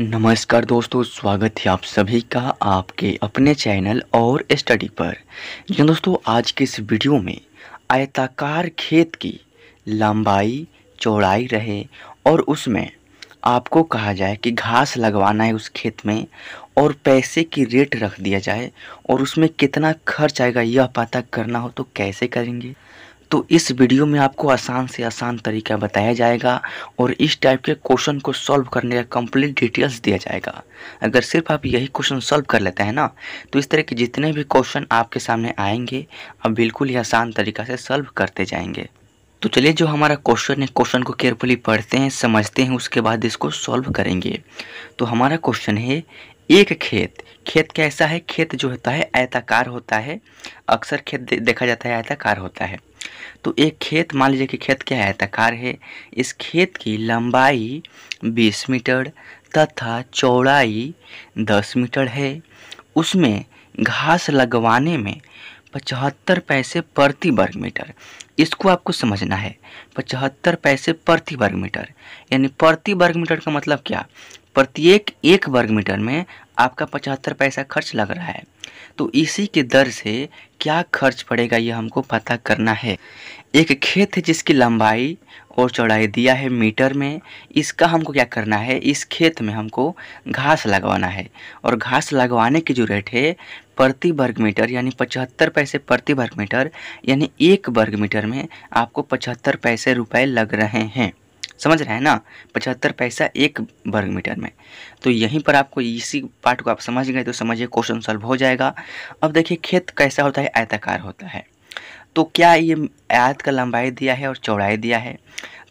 नमस्कार दोस्तों स्वागत है आप सभी का आपके अपने चैनल और स्टडी पर जी दोस्तों आज के इस वीडियो में आयताकार खेत की लंबाई चौड़ाई रहे और उसमें आपको कहा जाए कि घास लगवाना है उस खेत में और पैसे की रेट रख दिया जाए और उसमें कितना खर्च आएगा यह पता करना हो तो कैसे करेंगे तो इस वीडियो में आपको आसान से आसान तरीका बताया जाएगा और इस टाइप के क्वेश्चन को सॉल्व करने का कंप्लीट डिटेल्स दिया जाएगा अगर सिर्फ आप यही क्वेश्चन सॉल्व कर लेते हैं ना तो इस तरह के जितने भी क्वेश्चन आपके सामने आएंगे आप बिल्कुल ही आसान तरीका से सॉल्व करते जाएंगे तो चलिए जो हमारा क्वेश्चन है क्वेश्चन को केयरफुली पढ़ते हैं समझते हैं उसके बाद इसको सॉल्व करेंगे तो हमारा क्वेश्चन है एक खेत खेत कैसा है खेत जो होता है आयताकार होता है अक्सर खेत देखा जाता है आयताकार होता है तो एक खेत मान लीजिए कि खेत क्या है आयताकार है इस खेत की लंबाई 20 मीटर तथा चौड़ाई 10 मीटर है उसमें घास लगवाने में पचहत्तर पैसे प्रति वर्ग मीटर इसको आपको समझना है पचहत्तर पैसे प्रति वर्ग मीटर यानी प्रति वर्ग मीटर का मतलब क्या प्रत्येक एक वर्ग मीटर में आपका पचहत्तर पैसा खर्च लग रहा है तो इसी के दर से क्या खर्च पड़ेगा ये हमको पता करना है एक खेत है जिसकी लंबाई और चौड़ाई दिया है मीटर में इसका हमको क्या करना है इस खेत में हमको घास लगवाना है और घास लगवाने की जो रेट है प्रति वर्ग मीटर यानी पचहत्तर पैसे प्रति वर्ग मीटर यानी एक वर्ग मीटर में आपको पचहत्तर पैसे रुपए लग रहे हैं समझ रहे हैं ना पचहत्तर पैसा एक वर्ग मीटर में तो यहीं पर आपको इसी पार्ट को आप समझ गए तो समझिए क्वेश्चन सॉल्व हो जाएगा अब देखिए खेत कैसा होता है आयताकार होता है तो क्या ये आयत का लंबाई दिया है और चौड़ाई दिया है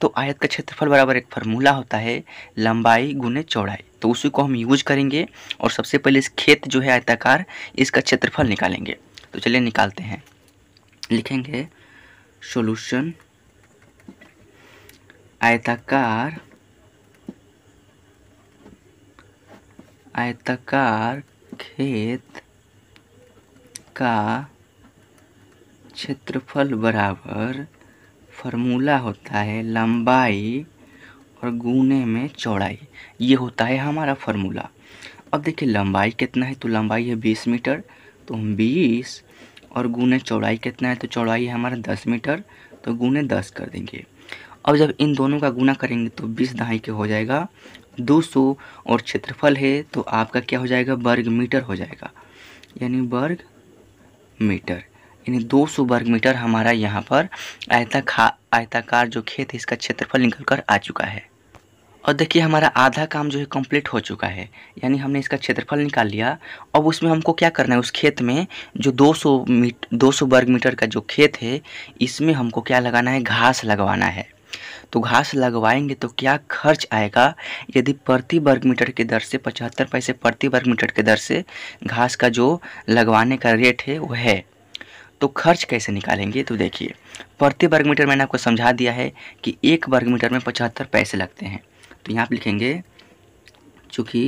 तो आयत का क्षेत्रफल बराबर एक फार्मूला होता है लंबाई गुने चौड़ाई तो उसी को हम यूज करेंगे और सबसे पहले इस खेत जो है आयताकार इसका क्षेत्रफल निकालेंगे तो चलिए निकालते हैं लिखेंगे सॉल्यूशन आयताकार आयताकार खेत का क्षेत्रफल बराबर फॉर्मूला होता है लंबाई और गुने में चौड़ाई ये होता है हमारा फॉर्मूला अब देखिए लंबाई कितना है तो लंबाई है बीस मीटर तो हम बीस और गुने चौड़ाई कितना है तो चौड़ाई है हमारा दस मीटर तो गुने दस कर देंगे अब जब इन दोनों का गुना करेंगे तो बीस दहाई के हो जाएगा सौ और क्षेत्रफल है तो आपका क्या हो जाएगा वर्ग मीटर हो जाएगा यानी वर्ग मीटर यानी 200 वर्ग मीटर हमारा यहाँ पर आयता आयताकार जो खेत है इसका क्षेत्रफल निकल कर आ चुका है और देखिए हमारा आधा काम जो है कंप्लीट हो चुका है यानी हमने इसका क्षेत्रफल निकाल लिया अब उसमें हमको क्या करना है उस खेत में जो 200 मीट 200 वर्ग मीटर का जो खेत है इसमें हमको क्या लगाना है घास लगवाना है तो घास लगवाएंगे तो क्या खर्च आएगा यदि प्रति वर्ग मीटर के दर से पचहत्तर पैसे प्रति वर्ग मीटर के दर से घास का जो लगवाने का रेट है वो है तो खर्च कैसे निकालेंगे तो देखिए प्रति वर्ग मीटर मैंने आपको समझा दिया है कि एक वर्ग मीटर में पचहत्तर पैसे लगते हैं तो यहाँ पर लिखेंगे चूँकि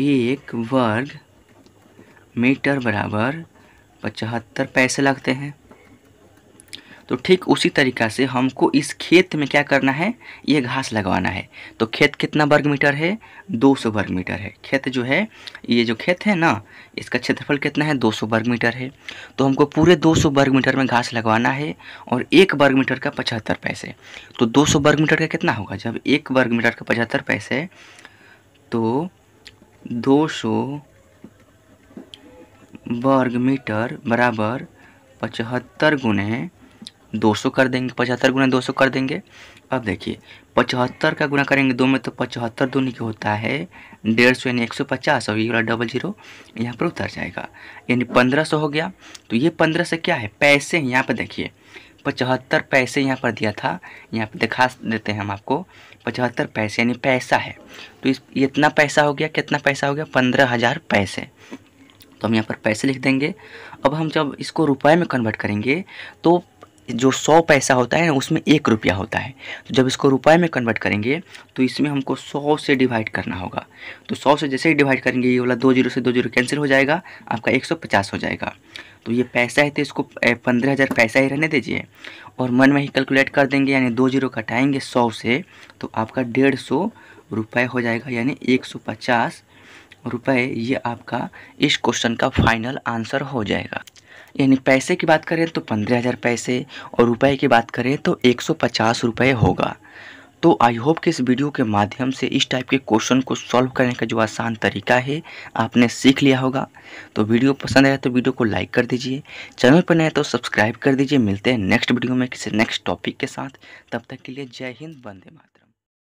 एक वर्ग मीटर बराबर पचहत्तर पैसे लगते हैं तो ठीक उसी तरीका से हमको इस खेत में क्या करना है ये घास लगवाना है तो खेत कितना वर्ग मीटर है 200 वर्ग मीटर है खेत जो है ये जो खेत है ना इसका क्षेत्रफल कितना है 200 वर्ग मीटर है तो हमको पूरे 200 वर्ग मीटर में घास लगवाना है और एक वर्ग मीटर का पचहत्तर पैसे तो सौ वर्ग मीटर का कितना होगा जब एक वर्ग मीटर का पचहत्तर पैसे तो दो वर्ग मीटर बराबर पचहत्तर गुने 200 कर देंगे पचहत्तर गुना दो कर देंगे अब देखिए पचहत्तर का गुना करेंगे दो में तो पचहत्तर दो के होता है डेढ़ सौ यानी एक सौ पचास और ये वाला डबल जीरो यहाँ पर उतर जाएगा यानी पंद्रह सौ हो गया तो ये पंद्रह से क्या है पैसे यहाँ पर देखिए पचहत्तर पैसे यहाँ पर दिया था यहाँ पर दिखा देते हैं हम आपको पचहत्तर पैसे यानी पैसा है तो इस इतना पैसा हो गया कितना पैसा हो गया पंद्रह हज़ार पैसे तो हम यहाँ पर पैसे लिख देंगे अब हम जब इसको रुपए में कन्वर्ट करेंगे तो जो सौ पैसा होता है ना उसमें एक रुपया होता है तो जब इसको रुपये में कन्वर्ट करेंगे तो इसमें हमको सौ से डिवाइड करना होगा तो सौ से जैसे ही डिवाइड करेंगे ये वाला दो जीरो से दो जीरो कैंसिल हो जाएगा आपका एक सौ पचास हो जाएगा तो ये पैसा है तो इसको पंद्रह हज़ार पैसा ही रहने दीजिए और मन में ही कैलकुलेट कर देंगे यानी दो जीरो कटाएँगे सौ से तो आपका डेढ़ सौ रुपये हो जाएगा यानी एक सौ पचास रुपये ये आपका इस क्वेश्चन का फाइनल आंसर हो जाएगा यानी पैसे की बात करें तो पंद्रह हज़ार पैसे और रुपए की बात करें तो एक सौ पचास रुपये होगा तो आई होप कि इस वीडियो के माध्यम से इस टाइप के क्वेश्चन को सॉल्व करने का जो आसान तरीका है आपने सीख लिया होगा तो वीडियो पसंद आया तो वीडियो को लाइक कर दीजिए चैनल पर नया तो सब्सक्राइब कर दीजिए मिलते हैं नेक्स्ट वीडियो में किसी नेक्स्ट टॉपिक के साथ तब तक के लिए जय हिंद वंदे मातरम